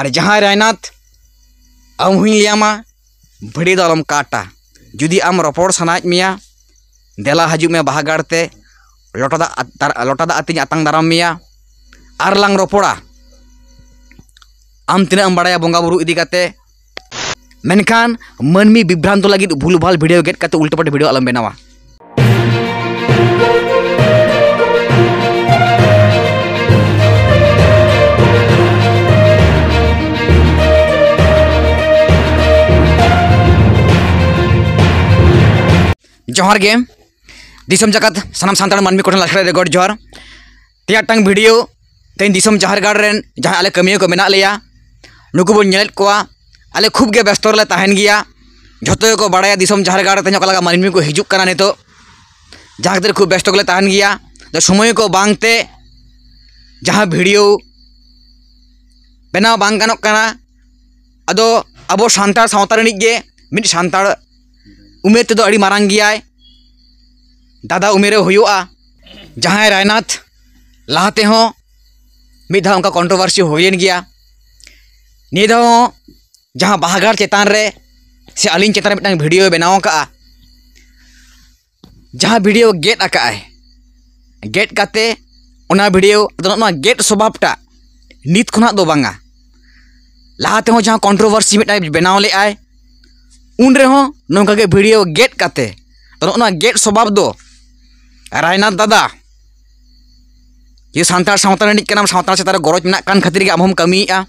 আর যাহা রায়নাথ আম হুই লিয়ামা ভিড়ি দলম কাটা যদি আম রপড় সানাজ মিয়া দেলা হাজু মে বাহাগাড়তে লটদা লটদা আতিং আতাং দারাম মিয়া আর লাং রপড়া আম তিনা আম বাড়ায়া বঙ্গা বুরু ইদি কাতে মেনখান মানমি বিভ্রান্ত লাগি ভুলভাল ভিডিও গেট কাতে উল্টোপাল্টা ভিডিও আলম বেনাওয়া जोहर गे दिसम जाकत सनम सान मानी को लाख रेगर जोहर तेयार टांग भिडियो तेन दिसम जहारगढ़ जहाँ आल कमी को मना लिया नुकूल को आले खूब के व्यस्त रेन गया जो को बड़ा दिसम जहारगढ़ तेज लगा मानी को हजू करना नित तो। जहाँ खेल खूब व्यस्त कोहन गया तो को बांगते जहाँ भिडियो बनाव अब सानतारे उमेर तेदो अड़ी मारंग गियाय दादा उमेर जहाँ रायनाथ लहाते हो मिद उनका कंट्रोवर्सी होयेन गया जहाँ बाहागार चेतान रे से अली चेतान मिटन भिडियो बनाओ का जहाँ भिडियो गेट आका है गेट काते उना वीडियो तो गेट स्वभावटा नित खुना दो बांगा लाते हो जहाँ कंट्रोवर्सी मिटन बनाव ले ᱩᱱ ᱨᱮᱦᱚᱸ ᱱᱚᱝᱠᱟ ᱜᱮ ᱵᱷᱤᱰᱤᱭᱳ ᱜᱮᱫ ᱠᱟᱛᱮ ᱱᱚᱜᱼᱚᱱᱟ ᱜᱮᱫ ᱥᱚᱵᱟᱵ ᱫᱚ ᱨᱟᱭᱱᱟᱛ ᱫᱟᱫᱟ ᱡᱮ ᱥᱟᱱᱛᱟᱲ ᱥᱟᱶᱛᱟ ᱨᱤᱱᱤᱡ ᱠᱟᱱᱟᱢ ᱥᱟᱱᱛᱟᱲ ᱪᱮᱛᱟᱱ ᱨᱮ ᱜᱚᱨᱚᱡ ᱢᱮᱱᱟᱜ ᱠᱟᱱ ᱠᱷᱟᱹᱛᱤᱨ ᱜᱮ ᱟᱢ ᱦᱚᱸᱢ ᱠᱟᱹᱢᱤᱭᱮᱜᱼᱟ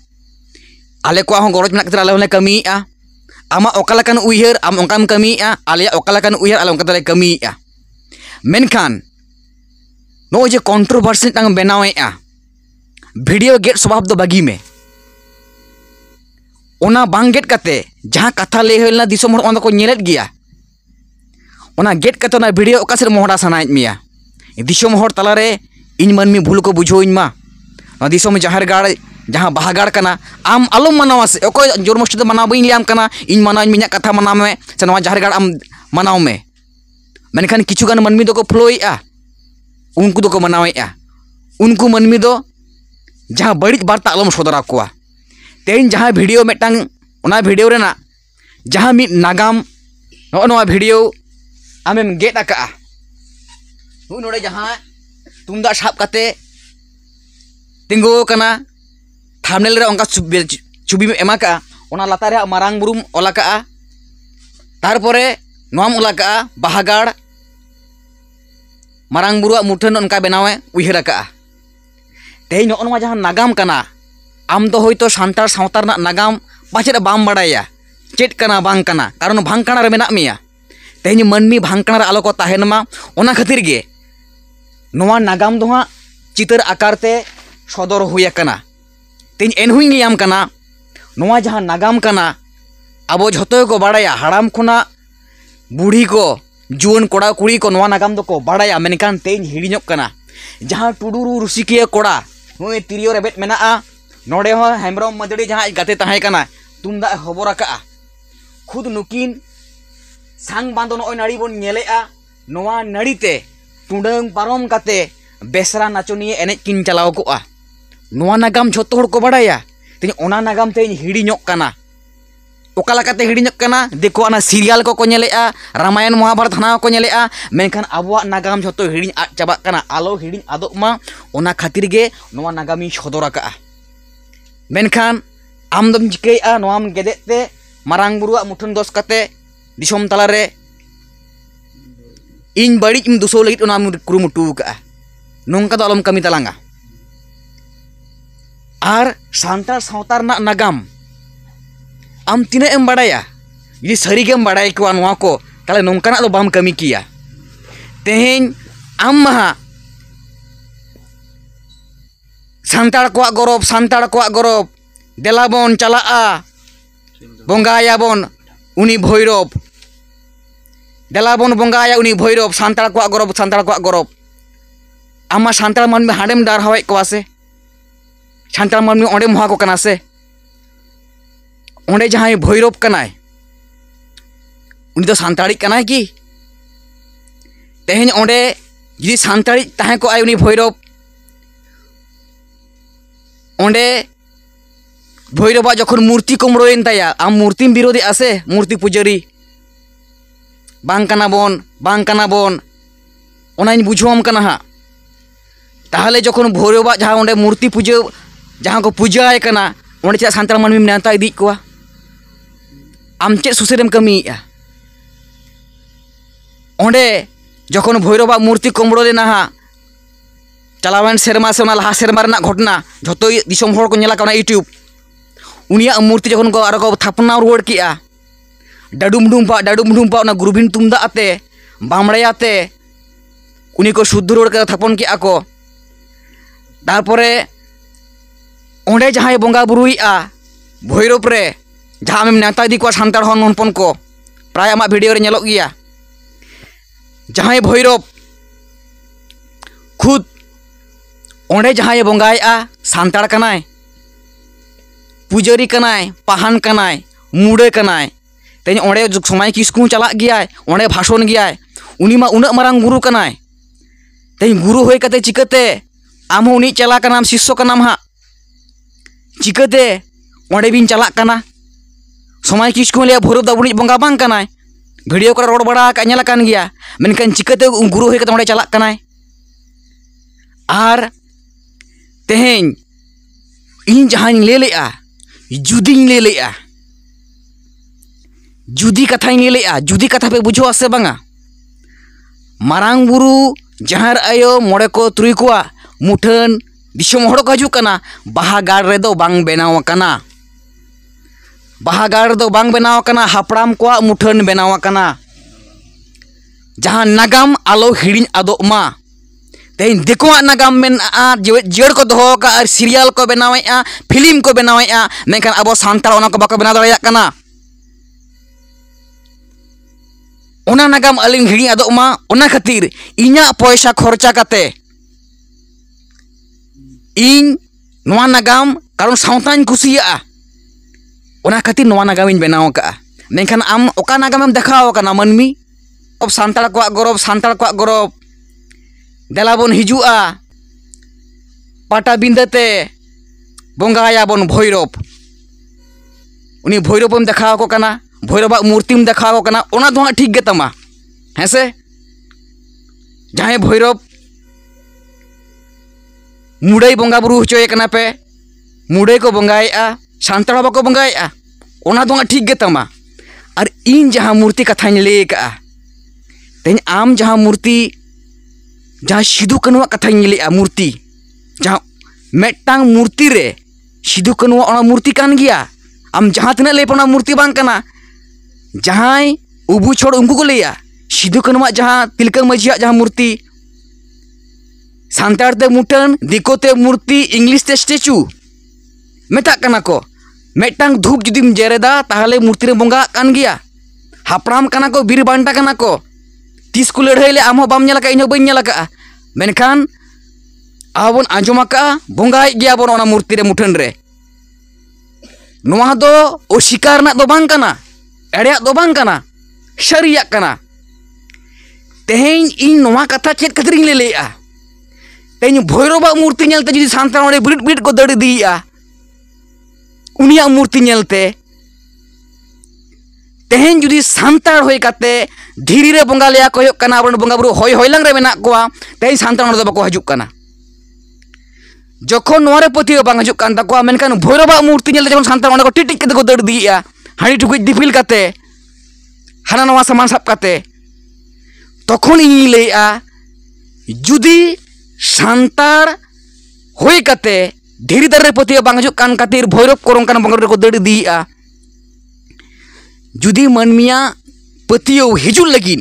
ᱟᱞᱮ ᱠᱚᱣᱟᱜ ᱦᱚᱸ ᱜᱚᱨᱚᱡ ᱢᱮᱱᱟᱜ ᱠᱷᱟᱹᱛᱤᱨ ᱟᱞᱮ ᱦᱚᱸᱞᱮ ᱠᱟᱹᱢᱤᱭᱮᱜᱼᱟ ᱟᱢᱟᱜ ᱚᱠᱟ ᱞᱮᱠᱟᱱ ᱩᱭᱦᱟᱹᱨ ᱟᱢ ᱚᱱᱠᱟᱢ ᱠᱟᱹᱢᱤᱭᱮᱜᱼᱟ ᱟᱞᱮᱭᱟᱜ ᱚᱠᱟ ᱞᱮᱠᱟᱱ ᱩᱭᱦᱟᱹᱨ ᱟᱞᱮ ᱚᱱᱠᱟ ᱛᱮᱞᱮ ᱠᱟᱹᱢᱤᱭᱮᱜᱼᱟ ᱢᱮᱱᱠᱷᱟᱱ ᱱᱚᱜᱼᱚᱭ ᱡᱮ ᱠᱚᱱᱴᱨᱳᱵᱷᱟᱨᱥᱤ ᱢᱤᱫᱴᱟᱝ ᱵᱮᱱᱟᱣᱮᱜᱼᱟ ᱵᱷᱤᱰᱤᱭᱳ ᱜᱮᱫ ᱥᱚᱵᱷᱟᱵ ᱫᱚ ᱵᱟᱹᱜᱤ ᱢᱮ ᱚᱱᱟ ᱵᱟᱝ ᱜᱮᱫ ᱠᱟᱛᱮ ᱡᱟᱦᱟᱸ ᱠᱟᱛᱷᱟ ᱞᱟᱹᱭ ᱦᱩᱭ ᱞᱮᱱᱟ ᱫᱤᱥᱚᱢ ᱦᱚᱲ ᱚᱱᱟ ᱠᱚ ᱧᱮᱞᱮᱫ ᱜᱮᱭᱟ ᱚᱱᱟ ᱜᱮᱫ ᱠᱟᱛᱮ ᱚᱱᱟ ᱵᱷᱤᱰᱤᱭᱳ ᱚᱠᱟ ᱥᱮᱫ ᱢᱚᱦᱰᱟ ᱥᱟᱱᱟᱭᱮᱫ ᱢᱮᱭᱟ ᱫᱤᱥᱚᱢ ᱦᱚᱲ ᱛᱟᱞᱟᱨᱮ ᱤᱧ ᱢᱟᱹᱱᱢᱤ ᱵᱷᱩᱞ ᱠᱚ ᱵᱩᱡᱷᱟᱹᱣᱤᱧ ᱢᱟ ᱱᱚᱣᱟ ᱫᱤᱥᱚᱢ ᱡᱟᱦᱮᱨ ᱜᱟᱲ ᱡᱟᱦᱟᱸ ᱵᱟᱦᱟ ᱜᱟᱲ ᱠᱟᱱᱟ ᱟᱢ ᱟᱞᱚᱢ ᱢᱟᱱᱟᱣᱟ ᱥᱮ ᱚᱠᱚᱭ ᱡᱚᱱᱢᱚᱥᱴᱚ ᱫᱚ ᱢᱟᱱᱟᱣ ᱵᱟᱹᱧ ᱞᱟᱹᱭᱟᱢ ᱠᱟᱱᱟ ᱤᱧ ᱢᱟᱱᱟᱣᱟᱹᱧ ᱤᱧᱟᱹᱜ ᱠᱟᱛᱷᱟ ᱢᱟᱱᱟᱣ ᱢᱮ ᱥᱮ ᱱᱚᱣᱟ ᱡᱟᱦᱮᱨ ᱜᱟᱲ ᱟᱢ ᱢᱟᱱᱟᱣ ᱢᱮ ᱢᱮᱱᱠᱷᱟᱱ किचुगान मनमी दो फ्लोएगा उनको दो मनाएगा उनको मनमी दो जहाँ बड़ी बार तालम सदरा को तेन जहाँ भिडियो मेटंग भिडियो रेना जहाँ मी नागाम भिडियो आम गेट अका हु नोडे जहाँ तुमदा साप काते तिंगो कना थामनेल रे ओंका चुबी चुबी एमा का ओना लाता रे मारांग बुरुम ओला का तारपरे मुठन ओनका बनावे उहिर का तेन नो कना ᱟᱢ ᱫᱚ ᱦᱳᱭᱛᱳ ᱥᱟᱱᱛᱟᱲ ᱥᱟᱶᱛᱟ ᱨᱮᱱᱟᱜ ᱱᱟᱜᱟᱢ ᱯᱟᱪᱮᱫ ᱵᱟᱢ ᱵᱟᱰᱟᱭᱟ ᱪᱮᱫ ᱠᱟᱱᱟ ᱵᱟᱝ ᱠᱟᱱᱟ ᱠᱟᱨᱚᱱ ᱵᱷᱟᱝᱠᱟᱲᱟ ᱨᱮ ᱢᱮᱱᱟᱜ ᱢᱮᱭᱟ ᱛᱮᱦᱮᱧ ᱢᱟᱹᱱᱢᱤ ᱵᱷᱟᱝᱠᱟᱲᱟ ᱨᱮ ᱟᱞᱚ ᱠᱚ ᱛᱟᱦᱮᱱ ᱢᱟ ᱚᱱᱟ ᱠᱷᱟᱹᱛᱤᱨ ᱜᱮ ᱱᱚᱣᱟ ᱱᱟᱜᱟᱢ ᱫᱚ ᱦᱟᱸᱜ ᱪᱤᱛᱟᱹᱨ ᱟᱠᱟᱨ ᱛᱮ ᱥᱚᱫᱚᱨ ᱦᱩᱭ ᱟᱠᱟᱱᱟ ᱛᱮᱦᱮᱧ ᱮᱱᱦᱚᱧ ᱞᱟᱹᱭᱟᱢ ᱠᱟᱱᱟ ᱱᱚᱣᱟ ᱡᱟᱦᱟᱸ ᱱᱟᱜᱟᱢ ᱠᱟᱱᱟ ᱟᱵᱚ ᱡᱷᱚᱛᱚ ᱜᱮᱠᱚ ᱵᱟᱰᱟᱭᱟ ᱦᱟᱲᱟᱢ ᱠᱷᱚᱱᱟᱜ ᱵᱩᱲᱦᱤ ᱠᱚ ᱡᱩᱣᱟᱹᱱ ᱠᱚᱲᱟ ᱠᱩᱲᱤ ᱠᱚ ᱱᱚᱣᱟ ᱱᱟᱜᱟᱢ ᱫᱚᱠᱚ ᱵᱟᱰᱟᱭᱟ ᱢᱮᱱᱠᱷᱟᱱ ᱛᱮᱦᱮᱧ ᱦᱤᱲᱤᱧᱚᱜ ᱠᱟᱱᱟ ᱡᱟᱦᱟᱸ ᱴᱩᱰᱩᱨᱩ ᱨᱩᱥᱤᱠᱤᱭᱟᱹ ᱠᱚᱲᱟ ᱱᱩᱭ ᱛᱤᱨᱭᱳ ᱨᱮᱵᱮᱫ ᱢᱮᱱᱟᱜᱼᱟ नोड़े हो हेम्ब्रम मदड़ी जहाँ गते तहकना तुमदा हबर का खुद नुकिन सांग बांधो नो नाड़ी बन नवा नाड़ीते टुडंग पारम काते बेसरा नाचनिए एनेज किन चलाव को नागाम जो को बड़ा तेज नागाम तेज हिड़ी करना ᱚᱠᱟᱞᱮᱠᱟᱛᱮ ᱦᱤᱲᱤᱧᱚᱜ ᱠᱟᱱᱟ ᱫᱤᱠᱩᱣᱟᱜ ᱥᱤᱨᱤᱭᱟᱞ ᱠᱚᱠᱚ ᱧᱮᱞᱮᱜᱼᱟ ᱨᱟᱢᱟᱭᱚᱱ ᱢᱚᱦᱟᱵᱷᱟᱨᱚᱛ ᱦᱟᱱᱟ ᱠᱚ ᱧᱮᱞᱮᱜᱼᱟ ᱢᱮᱱᱠᱷᱟᱱ ᱟᱵᱚᱣᱟᱜ ᱱᱟᱜᱟᱢ ᱡᱷᱚᱛᱚ ᱦᱤᱲᱤᱧ ᱟᱫ ᱪᱟᱵᱟᱜ ᱠᱟᱱᱟ ᱟᱞᱚ ᱦᱤᱲᱤᱧ ᱟᱫᱚᱜ ᱢᱟ ᱚᱱᱟ ᱠᱷᱟᱹᱛᱤᱨ ᱜᱮ ᱱᱚᱣᱟ ᱱᱟᱜᱟᱢᱤᱧ ᱥᱚᱫᱚᱨ ᱟᱠᱟᱜᱼᱟ menkan amdom jikai a noam gede te marang burua mutun dos kate disom talare in balik im duso lagi onam kuru mutu ka nongka dalam kami talanga ar santar santar na nagam am tina em badaya jadi sari gem badai kuan wako kala nongka kana lo bam kami kia tehen amma सानाड़ को गरब सानाड़ को गरब देला बन चला बंगाया बन उनी भैरव देला बन बंगाया उनी भैरव सानाड़ को गरब सानाड़ को गरब आमा सानाड़ मानवी हाँम डारहवे को से सानाड़ मानवी अंडे हा को से अंडे जहाँ भैरव कनाय सानाड़ी कि तेहे अंडे जी सानाड़ी तहे को भैरव ओडे भैरवा जख मूर्ति कमरयन आम मूर्ति बिरोधी आसे मूर्ति पुजारी बान बान बुझम हाँ तेल जख भैरवा जहाँ अंत मूर्ति पूजा जहाँ को पूजाए करना वे चाह साल मानवी नेता इदी को आम चे सुरम कमी अंत जख भैरवा मूर्ति कमरोना हाँ ᱪᱟᱞᱟᱣᱮᱱ ᱥᱮᱨᱢᱟ ᱥᱮ ᱚᱱᱟ ᱞᱟᱦᱟ ᱥᱮᱨᱢᱟ ᱨᱮᱱᱟᱜ ᱜᱷᱚᱴᱚᱱᱟ ᱡᱷᱚᱛᱚ ᱫᱤᱥᱚᱢ ᱦᱚᱲ ᱠᱚ ᱧᱮᱞ ᱟᱠᱟᱫᱟ ᱚᱱᱟ ᱤᱭᱩᱴᱤᱭᱩᱵᱽ ᱩᱱᱤᱭᱟᱜ ᱢᱩᱨᱛᱤ ᱡᱚᱠᱷᱚᱱ ᱠᱚ ᱟᱨᱚ ᱠᱚ ᱛᱷᱟᱯᱱᱟ ᱨᱩᱣᱟᱹᱲ ᱠᱮᱜᱼᱟ ᱰᱟᱰᱩᱢ ᱰᱩᱢᱯᱟ ᱰᱟᱰᱩᱢ ᱰᱩᱢᱯᱟ ᱚᱱᱟ ᱜᱩᱨᱵᱤᱱ ᱛᱩᱢᱫᱟᱜ ᱟᱛᱮ ᱵᱟᱢᱲᱮᱭᱟᱛᱮ उन्हीं को शुद्ध रोड कर थापन के आको तारपरे ओंडे जहाँ बंगा बुरुई आ भैरव रे जहाँ में नेता इदी को सानतार हन हनपन को प्राय आमा भिडियो रे नेलोग गया जहाँ भैरव खुद ओंडे जहाँ बोंगाया सानताड़ कनाय पुजारी कनाय कनाय मुड़े कनाय तेज ओंडे समय किसकू चला गया भाषण गया उनीमा उनक गुरु कनाय तेज गुरु होय कते चिकते आम उनी चला कनाम शिष्य कनाम हा चिकते ओंडे बिन समय किसकू ले भोरब दा उनी बोंगा बांग कनाय वीडियो को रोड बड़ा गया मेनकन गुरु होय कते तेहेन इन जहाँ ले जुदी ले जुदी कथा ले जुदी कथा पे बुझे से मारांग बुरु जहाँ आयो मोड़े को तुरी को मुठन को हड़क बहा बहागाड़ बनावना बहागाड़ बनावना हापड़ को मुठन बनावना जहाँ नागाम आलो हिड़ी आदमा तेन दिकुआ नागाम में जेड़ को दोहो का सीरियल को बनावे फिल्म को बनावे मेखान अब सानतार को बाको बना दाड़ा ᱚᱱᱟ ᱱᱟᱜᱟᱢ ᱟᱹᱞᱤᱧ ᱦᱤᱲᱤᱧ ᱟᱫᱚᱜ ᱢᱟ ᱚᱱᱟ ᱠᱷᱟᱹᱛᱤᱨ ᱤᱧᱟᱹᱜ ᱯᱚᱭᱥᱟ ᱠᱷᱚᱨᱪᱟ ᱠᱟᱛᱮ ᱤᱧ ᱱᱚᱣᱟ ᱱᱟᱜᱟᱢ ᱠᱟᱨᱚᱱ ᱥᱟᱶᱛᱟᱧ ᱠᱩᱥᱤᱭᱟᱜᱼᱟ ᱚᱱᱟ ᱠᱷᱟᱹᱛᱤᱨ ᱱᱚᱣᱟ ᱱᱟᱜᱟᱢᱤᱧ ᱵᱮᱱᱟᱣ ᱟᱠᱟᱜᱼᱟ ᱢᱮᱱᱠᱷᱟᱱ ᱟᱢ ᱚᱠᱟ ᱱᱟᱜᱟᱢᱮᱢ ᱫᱮᱠᱷᱟᱣ ᱟᱠᱟᱱᱟ ᱢᱟᱹᱱᱢᱤ ᱥᱟᱱᱛᱟᱲ ᱠᱚᱣᱟᱜ ᱜᱚᱨᱚᱵ ᱥᱟᱱᱛᱟᱲ ᱠᱚᱣᱟᱜ ᱜᱚᱨᱚᱵ देला बन हिजुआ पाटा बिंदते बंगाया बन भैरव उन्हीं भैरव देखा को कना भैरव मूर्तिम देखा को कना ओना दो ठीक गे तमा हैसे जहां भैरव मुड़े बंगा बुरु चोना पे मुड़े को बंगाए सानड़ा बाको बंगाए ओना दो ठीक गे तमा और इन जहाँ मूर्ति कथा लिये तेज आम जहां मूर्ति जहाँ सिधु कनुआ कथा लेगा मूर्ति जहाँ मेटा मूर्ति रे सिदू कनुआ मूर्ति कान गया आम जहाँ तना लेपना मूर्ति बांग जहाँ उबू छोड़ उनको को लिया सिदू कनुआ जहाँ तिलक मझिया जहाँ मूर्ति सानते मुठन दिकोते मूर्ति इंग्लिश ते स्टेचू मेटा को मेटा धूप जुदीम जेरेदा तहले मूर्ति रे बोंगा कान गया हापड़ाम कना को बीर बांटा कना को तीसू को लड़ाई ले आम बाम नेल इन बई नेल का आजम का बंगाए गया मूर्ति रे मुठन रे दो अस्वीकार ना दो बांग कना कथा चेत खतरी ले लेआ तेहेन भैरवा मूर्ति जी सांतरा बड़िट बड़िट को दड़ दीआ उनिया मूर्ति तेहन जुदी सानतार होय काते धीरी रे बंगा लेया को बंगा बुरु होय होयलांग रे मेना कोआ तेई सानतार हड़ दो बाको हजुक काना जखन नोरे पतियो बांग हजुक कान ताको भैरवा मूर्ति नेल जखन सानतार ओंडे दड़ दिया हाणी टुकुज दिफिल काते हाना नवा सामान साप काते तखन जुदी सानी होय काते धीरी दरे पतियो बांग हजुक खातिर भैरव कोरों बंगा को दड़ दिया जुदी मानमिया पतियो हजू लगी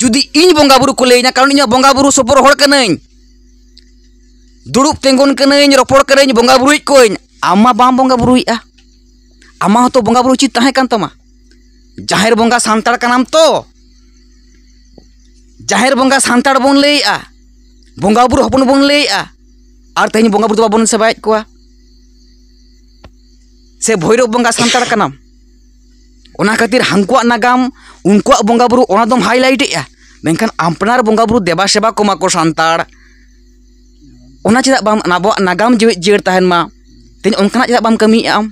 जुदी इन बंगा बुरु को लेना कारण इन बंगा बुरु सबर हड़कनाई दुड़ब तेगन कनाई रपड़ कर बंगा बुरु को आमा बाम बंगा बुरु आमा हतो बंगा बुरु चीजें तमा जाहिर बंगा सानताड़ कनाम तो जाहिर बंगा सानताड़ बन ले बंगा बुरु हपन बन ले तेज बंगा बुरु तो बाबन सेवा से भैरव बंगा सानताड़ कनाम ᱚᱱᱟ ᱠᱷᱟᱹᱛᱤᱨ ᱦᱟᱱᱠᱩᱣᱟᱜ ᱱᱟᱜᱟᱢ ᱩᱱᱠᱩᱣᱟᱜ ᱵᱚᱸᱜᱟ ᱵᱩᱨᱩ ᱚᱱᱟ ᱫᱚᱢ ᱦᱟᱭᱞᱟᱭᱤᱴ ᱮᱜᱼᱟ ᱢᱮᱱᱠᱷᱟᱱ ᱟᱯᱱᱟᱨ ᱵᱚᱸᱜᱟ ᱵᱩᱨᱩ ᱫᱮᱵᱟ ᱥᱮᱵᱟ ᱠᱚᱢᱟ ᱠᱚ ᱥᱟᱱᱛᱟᱲ ᱚᱱᱟ ᱪᱮᱫᱟᱜ ᱵᱟᱢ ᱟᱵᱚᱣᱟᱜ ᱱᱟᱜᱟᱢ ᱡᱮᱣᱮᱫ ᱡᱤᱭᱟᱹᱲ ᱛᱟᱦᱮᱱ ᱢᱟ ᱛᱮᱦᱮᱧ ᱚᱱᱠᱟᱱᱟᱜ ᱪᱮᱫᱟᱜ ᱵᱟᱢ ᱠᱟᱹᱢᱤᱭᱮᱜᱼᱟ ᱟᱢ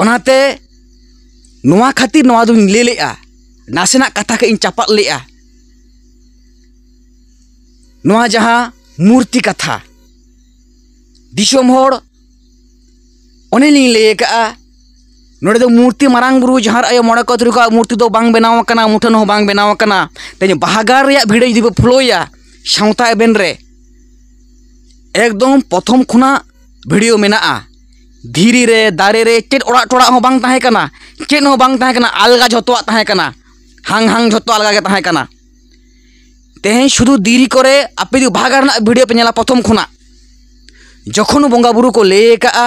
ᱚᱱᱟᱛᱮ ᱱᱚᱣᱟ ᱠᱷᱟᱹᱛᱤᱨ ᱱᱚᱣᱟ ᱫᱚᱧ ᱞᱟᱹᱭ ᱞᱮᱜᱼᱟ ᱱᱟᱥᱮᱱᱟᱜ ᱠᱟᱛᱷᱟ ᱠᱷᱚᱱ ᱤᱧ ᱪᱟᱯᱟᱫ ᱞᱮᱜᱼᱟ ᱱᱚᱣᱟ ᱡᱟᱦᱟᱸ ᱢᱩᱨᱛᱤ ᱠᱟᱛᱷᱟ दिसम हर ᱚᱱᱮᱞᱤᱧ ᱞᱟᱹᱭ ᱟᱠᱟᱫᱼᱟ ᱱᱚᱰᱮ ᱫᱚ ᱢᱩᱨᱛᱤ ᱢᱟᱨᱟᱝ ᱵᱩᱨᱩ ᱡᱟᱦᱟᱸ ᱟᱭᱳ ᱢᱚᱬᱮ ᱠᱚ ᱛᱩᱨᱩᱭ ᱠᱚᱣᱟᱜ ᱢᱩᱨᱛᱤ ᱫᱚ ᱵᱟᱝ ᱵᱮᱱᱟᱣ ᱟᱠᱟᱱᱟ ᱢᱩᱴᱷᱟᱹᱱ ᱦᱚᱸ ᱵᱟᱝ ᱵᱮᱱᱟᱣ ᱟᱠᱟᱱᱟ ᱛᱮᱦᱮᱧ ᱵᱟᱦᱟᱜᱟᱨ ᱨᱮᱭᱟᱜ ᱵᱷᱤᱰᱭᱳ ᱡᱩᱫᱤ ᱯᱮ ᱯᱷᱳᱞᱳᱭᱟ ᱥᱟᱶᱛᱟ ᱮᱵᱮᱱ ᱨᱮ ᱮᱠᱫᱚᱢ ᱯᱨᱚᱛᱷᱚᱢ ᱠᱷᱚᱱᱟᱜ ᱵᱷᱤᱰᱭᱳ ᱢᱮᱱᱟᱜᱼᱟ ᱫᱷᱤᱨᱤ ᱨᱮ ᱫᱟᱨᱮ ᱨᱮ ᱪᱮᱫ ᱚᱲᱟᱜ ᱴᱚᱲᱟᱜ ᱦᱚᱸ ᱵᱟᱝ ᱛᱟᱦᱮᱸ ᱠᱟᱱᱟ ᱪᱮᱫ ᱦᱚᱸ ᱵᱟᱝ ᱛᱟᱦᱮᱸ ᱠᱟᱱᱟ ᱟᱞᱜᱟ ᱡᱷᱚᱛᱚᱣᱟᱜ ᱛᱟᱦᱮᱸ ᱠᱟᱱᱟ ᱦᱟᱝ ᱦᱟᱝ ᱡᱷᱚᱛᱚ ᱟᱞᱜᱟ ᱜᱮ ᱛᱟᱦᱮᱸ ᱠᱟᱱᱟ ᱛᱮᱦᱮᱧ ᱥᱩᱫᱷᱩ ᱫᱤᱨᱤ ᱠᱚᱨᱮ ᱟᱯᱮ ᱡᱩᱫᱤ ᱵᱟᱦᱟᱜᱟᱨ ᱨᱮᱱᱟᱜ ᱵᱷᱤᱰᱭᱳ ᱯᱮ ᱧᱮᱞᱟ ᱯᱨᱚᱛᱷᱚᱢ ᱠᱷᱚᱱᱟᱜ ᱡᱚᱠᱷᱚᱱ ᱵᱚᱸᱜᱟ ᱵᱩᱨᱩ ᱠᱚ ᱞᱟᱹᱭ ᱟᱠᱟᱜᱼᱟ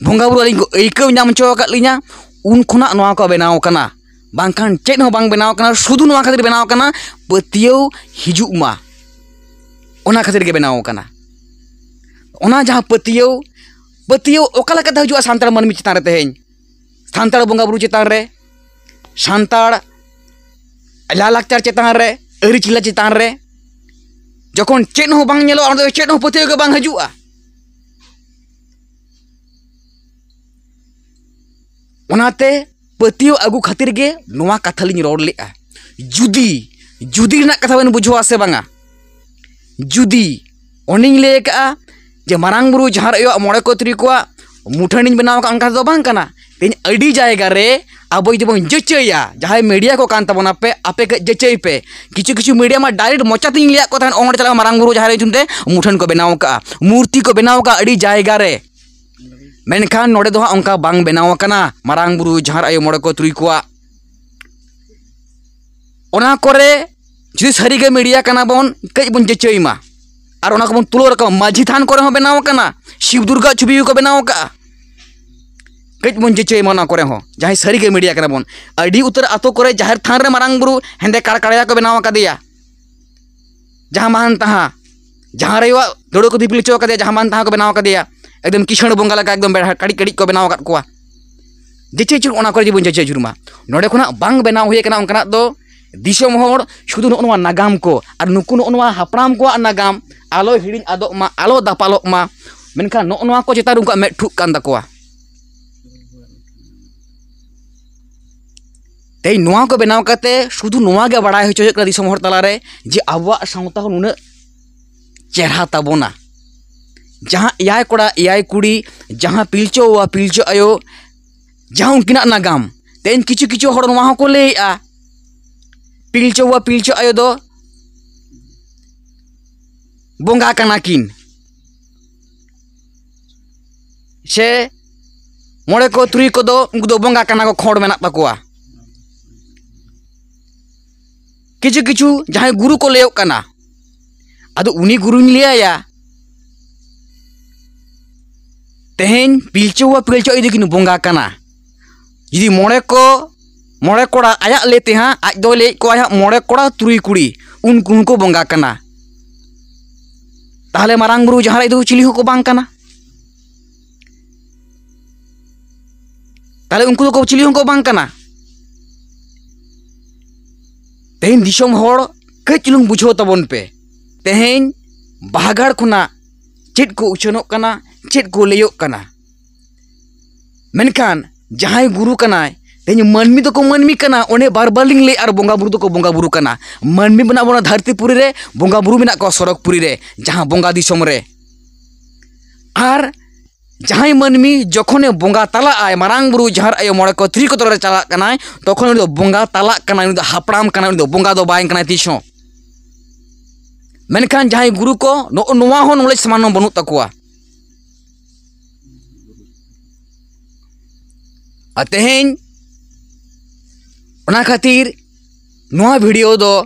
bunga buru aling ikut minyak mencoba katanya unkuna nuaku benau kena bangkan cek nu bang benau sudu nuaku katir benau kena betiau hiju ma ona katir ke benau kena ona jah betiau betiau okala kata hiju asantara manmi cita tehin. santara bunga buru cita re lalak cara cita re eri cila cita re jokon cek nu bang nyelo orang cek nu betiau ke bang hiju उनाते पतियो अगू खातिर गे नवा कथाली road ले आ जुदी जुदी ना कथा बन बुझो से बंगा जुदी owning ले का जे मरांग बुरु जहार यो मोड़े को त्री को आ मुठा निंज बनाओ का अंकार दो बंग का ना अड़ी जाएगा रे अब वही जब जचे या जहाँ मीडिया को कान तबना पे आपे जचे पे किचु किचु मीडिया में डायरेक्ट मोचा तीन लिया को था ओंगड़ चला मरांग बुरु जहार चुनते मुठन को बनाओ का मूर्ति को बनाओ का अड़ी जाएगा रे मेनखान नोड़े दो उनका बांग बनाव कना बुरु जहार आयो मोड़े को तुरी को ओना कोरे जुदि सारीगे मीडिया कना बन कई बन जचैमा और ओना को बोन तुलो रकम माझी थान कोरे हो बनाव कना शिव दुर्गा छुबी को बनाव का कई बन जचैमा ओना कोरे हो जहां सारीगे मीडिया कना बन अडी उतर आतो कोरे जहार थान रे मरांग बुरु हेंदे को बनाव दिया जहां मान तहां जहां रेवा दड़ो को दिपिल चो दिया जहां मान तहां को बनाव दिया ᱮᱠᱫᱚᱢ ᱠᱤᱥᱟᱹᱬ ᱵᱚᱸᱜᱟ ᱞᱮᱠᱟ ᱮᱠᱫᱚᱢ ᱵᱮᱲᱟ ᱠᱟᱹᱴᱤᱡ ᱠᱟᱹᱴᱤᱡ ᱠᱚ ᱵᱮᱱᱟᱣ ᱟᱠᱟᱫ ᱠᱚᱣᱟ ᱡᱮᱪᱮᱪᱩᱨ ᱚᱱᱟ ᱠᱚᱨᱮ ᱡᱮᱵᱚᱱ ᱡᱮᱪᱮᱪᱩᱨ ᱢᱟ ᱱᱚᱰᱮ ᱠᱷᱚᱱᱟᱜ ᱵᱟᱝ ᱵᱮᱱᱟᱣ ᱦᱩᱭ ᱟᱠᱟᱱᱟ ᱚᱱᱠᱟᱱᱟᱜ ᱫᱚ ᱫᱤᱥᱚᱢ ᱦᱚᱲ ᱥᱩᱫᱷᱩ ᱱᱚᱜᱼᱚ ᱱᱚᱣᱟ ᱱᱟᱜᱟᱢ ᱠᱚ ᱟᱨ ᱱᱩᱠᱩ ᱱᱚᱜᱼᱚ ᱱᱚᱣᱟ ᱦᱟᱯᱲᱟᱢ ᱠᱚᱣᱟᱜ ᱱᱟᱜᱟᱢ ᱟᱞᱚ ᱦᱤᱲᱤᱧ ᱟᱫᱚᱜ ᱢᱟ ᱟᱞᱚ ᱫᱟᱯᱟᱞᱚᱜ ᱢᱟ ᱢᱮᱱᱠᱷᱟᱱ ᱱᱚᱜᱼᱚ ᱱᱚᱣᱟ ᱠᱚ ᱪᱮᱛᱟᱱ ᱩᱱᱠᱩᱣᱟᱜ ᱢᱮᱫ ᱴᱷᱩᱜ ᱠᱟᱱ ᱛᱟᱠᱚᱣᱟ ᱛᱮᱦᱮᱧ ᱱᱚᱣᱟ ᱠᱚ ᱵᱮᱱᱟᱣ ᱠᱟᱛᱮ ᱥᱩᱫᱷᱩ ᱱᱚᱣᱟ ᱜᱮ ᱵᱟᱲᱟᱭ ᱦᱚᱪᱚ ᱦᱩᱭᱩᱜ ᱠᱟᱱᱟ ᱫᱤᱥᱚᱢ ᱦᱚᱲ ᱛᱟᱞᱟᱨᱮ ᱡᱮ ᱟᱵᱚᱣᱟᱜ ᱥᱟᱶᱛᱟ ᱦᱚᱸ ᱱᱩᱱᱟᱹᱜ ᱪᱮᱨᱦᱟ ᱛᱟᱵᱚᱱᱟ जहाँ इाय कोड़ा इाय कुड़ी जहाँ पिलचो हुआ पिलचो आयो जहाँ उनकी ना नागाम तेन किचु किचु हर वहाँ को ले आ पिलचो हुआ पिलचो आयो दो बंगा कना किन से मोड़े को तुरी को दो उनको दो बंगा कना को खोड़ में ना पकुआ किचु किचु जहाँ गुरु को ले कना अदो उन्हीं गुरु नहीं ले आया तेहेन पिलचुआ पिलचो इदि किन बोंगा कना यदि मोड़े को मोड़े कोड़ा आया लेते हैं आज दो ले को आया मोड़े कोड़ा तुरी कुड़ी उन कुन को बोंगा कना ताहले मारांग बुरु जहां इदु चिली हो को बांग कना ताहले उनको तो को चिली हो को बांग कना तेहेन दिशम होड़ के चुलुंग बुझो तबन पे तेहेन बाहगाड़ खुना चिट को उचनों कना चेक को लेकिन जहां गुरु तेज मानमी तो मानमी बार बार लिंग ले और बंगा बुरु तो बंगा बुरु का मानमी बना बना धरती पुरी रे बंगा बुरु मेना सड़क पुरी रे जहां बंगा दिसम रे आर जहां मानमी जखने बंगा तलाए मारांग बुरु जहां आयो मड़े को त्री कतर चलाना तक बंगा तला हापड़ उन बंगा तो बाय तीस मनखान जहां गुरु को नो नो समान बनू तकवा atehing, ona khatir, noa video do,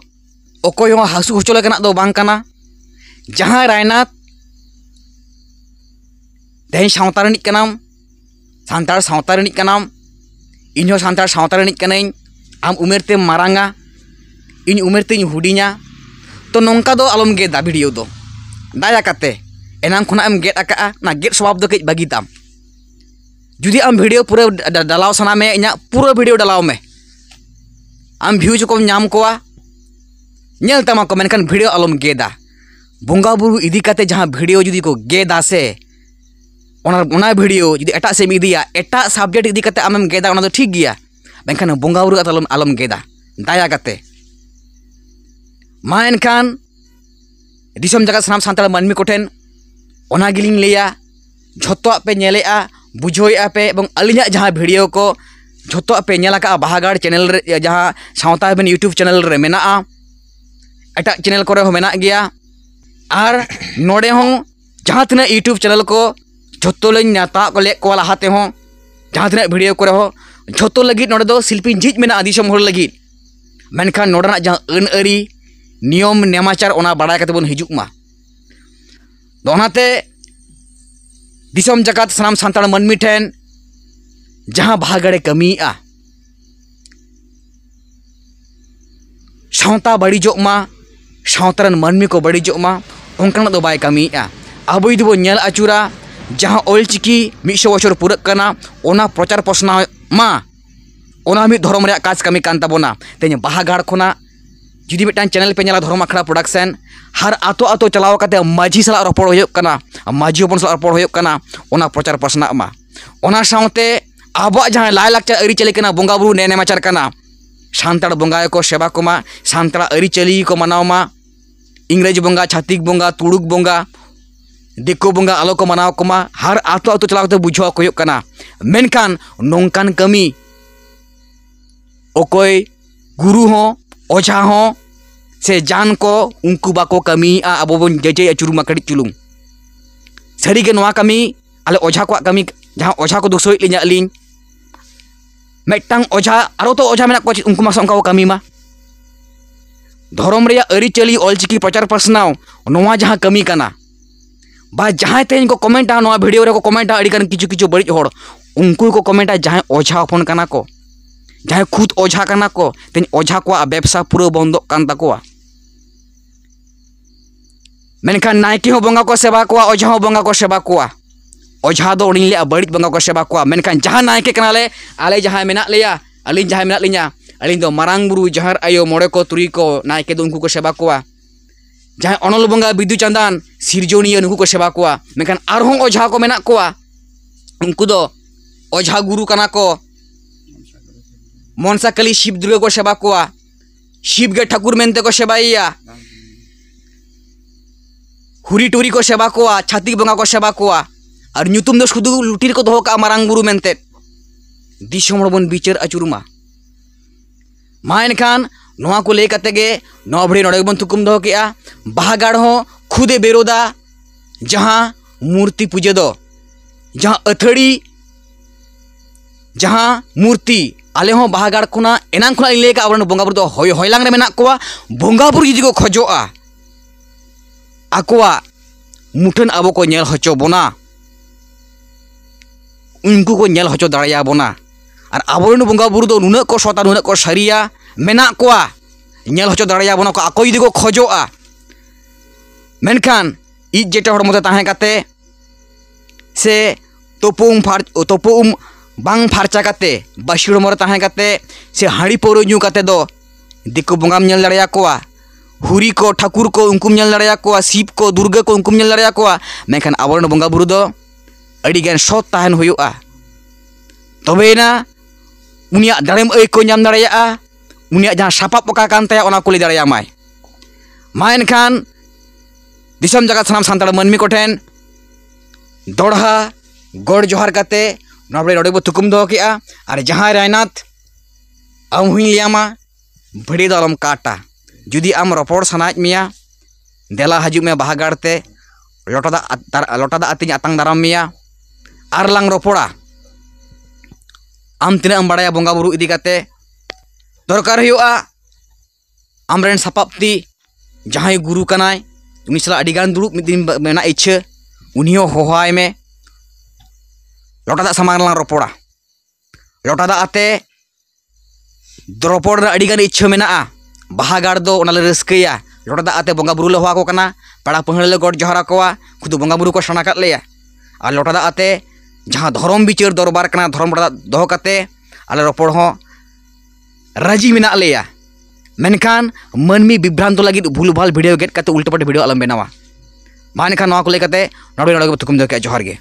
okoi hong hasu hucho lagi nak do bank kana, jahan rainat, dahin shantar nik kanam, shantar shantar nik kanam, inyo shantar shantar nik kanain, am umir te maranga, in umir te nyuhudinya, to nongka do alom geda video do, daya kate, enang kuna am get akaa, na get swab do ke bagita. Judi am video pura dalau sana me inya pura video dalau me. Am view cukup nyam kua Nyel tama komen kan video alom geda. Bunga buru idi kate jahan video judi ko geda se. Onar onar video judi eta se mi dia eta subject idi kate amem geda ona to tik gia. Bengkan bunga buru kate alom alom geda. Daya kate. Main kan di som jaga sanam santala manmi koten. giling leya. Jotoa penyelea. बुझे Ali video को जो पेलका बहागाड़ channel जहाँ सावता हम YouTube channel मेना एट channel को नोड़ जहाँ तना यूट्यूब चैनल को जो नाता को लाते जहाँ तना भिडियो को जो ना शिल्पी झिज मे लगी मनखान नोड़ा जहाँ अनआरी नियम नेमाचार बड़ा हजूमा दिसम जगत सनाम सानतार मानमी ठेन जहाँ भागड़े कमीआ सावता बड़ीजोमा सावतारन मानमी को बड़ीजोमा उनका तो बाय कमीआ अब दो नेल अचुरा जहाँ ऑलचिकी मिसो बचर पूरा प्रचार प्रसार मा ओना ᱢᱤᱫ ᱫᱷᱚᱨᱚᱢ ᱨᱮᱭᱟᱜ ᱠᱟᱡᱽ ᱠᱟᱹᱢᱤ ᱠᱟᱱ ᱛᱟᱵᱚᱱᱟ ᱛᱮᱧ Jadi betan channel penyala rumah makra production har ato ato celawa kate maji salah roh poro yuk kana maji pun salah roh poro yuk kana ona pocar posna ma ona shangote abo aja hana lai lakca eri celi kana bongga bulu nenema car kana shantar bongga yoko sheba koma shantar eri celi yiko mana oma ingreji bongga chatik bongga tuluk bongga diko bongga alo koma na okoma har ato ato celawa kate bujo ako yuk kana menkan nongkan kami okoi guru ho ओझा हो से जान को उनकू बाको कमी अब बन JJ अचुरू मा कड़ी चुलूंग सरी के नवा कमी अल ओझा को कमी जहाँ ओझा को दुसो लिंग अलिंग मेटांग ओझा आरो तो ओझा में कुछ उनकू मा संका कमी मा धरम आरी चली ऑलचिकी प्रचार पसनाव नवा जहाँ कमी करना बा जहाँ तेज को कमेंटा नवा वीडियो रे को कमेंटा अड़ी कर किचु किचु बड़ी हो उनकू को कमेंटा जहां ओझा हफन करना को jahe kut ojha kana ko tehin ojha ko a ah, bebsa pura bondo kanta ko a ah. menikan naiki ho bonga ko seba ko a ah, ojha ho bonga ko seba ko ojha do ring le a barit bonga ko seba ko a menikan jaha naiki kana le ale jaha menak le ya ale jaha menak le nya alin do marang buru jahar ayo more ko turi ko naiki dongku ko seba ko jahai onol bonga bidu candan sirjoni yo nungku ko seba ko a arhong ojha ko menak ko a do ojha guru kana ko मनसाकाली Shiv दुर्ग को सेवा कोआ शिव ठाकुर मेनते को सेवाइया हुरी टुरी को सेवा को छातिक बंगा को सेवा को और नुतुम दो शुदू लुटीर को दोहो का मारांग गुरु मेनते बन विचार आचुरमा मा एनखान को लेकर के नवा भड़ी नोड़े बन थुकुम दोहो के बाहगाड़ खुदे बेरोदा जहाँ मूर्ति पूजे दो जहाँ अथड़ी जहाँ मूर्ति आले हो बाहागाड़ खुना एनांग खुना लेका आबरन बोंगा बुरु दो होय होयलांग रे मेना कोवा बोंगा बुरु जिको खोजोआ आकुआ मुठन आबो को नेल होचो बोना उनको को नेल होचो दाड़ाया बोना और आबरन बोंगा बुरु दो नुना को सता नुना को सरिया मेना कोआ नेल होचो दाड़ाया बोना को आको जिको खोजोआ मेनखान इ जेटा हड़ मते ताहे से तोपुम फार तोपुम bang parca kate basur mora tahan kate se hari poro nyu kate do diku bunga menyal dari aku a huri ko thakur ko unku menyal dari aku sip ko durga ko unku menyal dari aku a mekan awal no bunga buru do adi gan shot tahan huyu a tobe na unia dalam eko nyam dari a unia jang siapa poka kante ona kulit dari amai main kan Di sana jaga tanam santan dan mani kotoran, dorha, nabre rode bo tukum do ki a are jahan rainat am hin liama bhedi dalom kata Judi am report sanaj mia dela haju me bahagar te lotada atar lotada atin atang daram mia arlang lang ropora am tina am badaya bonga buru idi kate dorkar hiu a am ren sapapti jahan guru kanai tumi sala adigan duruk mitin mena iche uniyo hohai me ᱞᱚᱴᱟ ᱫᱟᱜ ᱥᱟᱢᱟᱝ ᱨᱮᱞᱟᱝ ᱨᱚᱯᱚᱲᱟ ᱞᱚᱴᱟ ᱫᱟᱜ ᱟᱛᱮ ᱨᱚᱯᱚᱲ ᱨᱮᱱᱟᱜ ᱟᱹᱰᱤᱜᱟᱱ ᱤᱪᱪᱷᱟᱹ ᱢᱮᱱᱟᱜᱼᱟ ᱵᱟᱦᱟ ᱜᱟᱲ ᱫᱚ ᱚᱱᱟᱞᱮ ᱨᱟᱹᱥᱠᱟᱹᱭᱟ ᱞᱚᱴᱟ ᱫᱟᱜ ᱟᱛᱮ ᱵᱚᱸᱜᱟ ᱵᱩᱨᱩ ᱞᱮ ᱦᱚᱦᱚ ᱟᱠᱚ ᱠᱟᱱᱟ ᱯᱟᱲᱟ ᱯᱟᱹᱦᱲᱟᱹ ᱞᱮ ᱜᱚᱰ ᱡᱚᱦᱟᱨ ᱟᱠᱚᱣᱟ ᱠᱷᱩᱫ ᱵᱚᱸᱜᱟ ᱵᱩᱨᱩ ᱠᱚ ᱥᱮᱬᱟ ᱠᱟᱫ ᱞᱮᱭᱟ ᱟᱨ ᱞᱚᱴᱟ ᱫᱟᱜ ᱟᱛᱮ ᱡᱟᱦᱟᱸ ᱫᱷᱚᱨᱚᱢ ᱵᱤᱪᱟᱹᱨ ᱫᱚᱨᱵᱟᱨ ᱠᱟᱱᱟ ᱫᱷᱚᱨᱚᱢ ᱨᱮ ᱫᱚᱦᱚ ᱠᱟᱛᱮ ᱟᱞᱮ ᱨᱚᱯᱚᱲ ᱦᱚᱸ ᱨᱟᱹᱡᱤ ᱢᱮᱱᱟᱜ ᱞᱮᱭᱟ ᱢᱮᱱᱠᱷᱟᱱ ᱢᱟᱹᱱᱢᱤ ᱵᱤᱵᱷᱨᱟᱱᱛᱚ ᱞᱟᱹᱜᱤᱫ ᱵᱷᱩᱞᱼᱵᱷᱟᱞ ᱵᱷᱤᱰᱤᱭᱳ ᱜᱮᱫ ᱠᱟᱛᱮ ᱩᱞᱴᱟᱹ ᱯᱟᱴᱟ ᱵᱷᱤᱰᱤᱭᱳ ᱟᱞᱚᱢ ᱵᱮᱱᱟᱣᱟ ᱢᱟ ᱮᱱᱠᱷᱟᱱ ᱱᱚᱣᱟ ᱠᱚ ᱞᱟᱹᱭ ᱠᱟᱛᱮ ᱱᱚᱰᱮ ᱱᱚᱰᱮ ᱜᱮ ᱛᱷᱩᱠᱩᱢ ᱫᱚᱦᱚ ᱠᱮᱫᱼᱟ ᱡᱚᱦᱟᱨ ᱜᱮ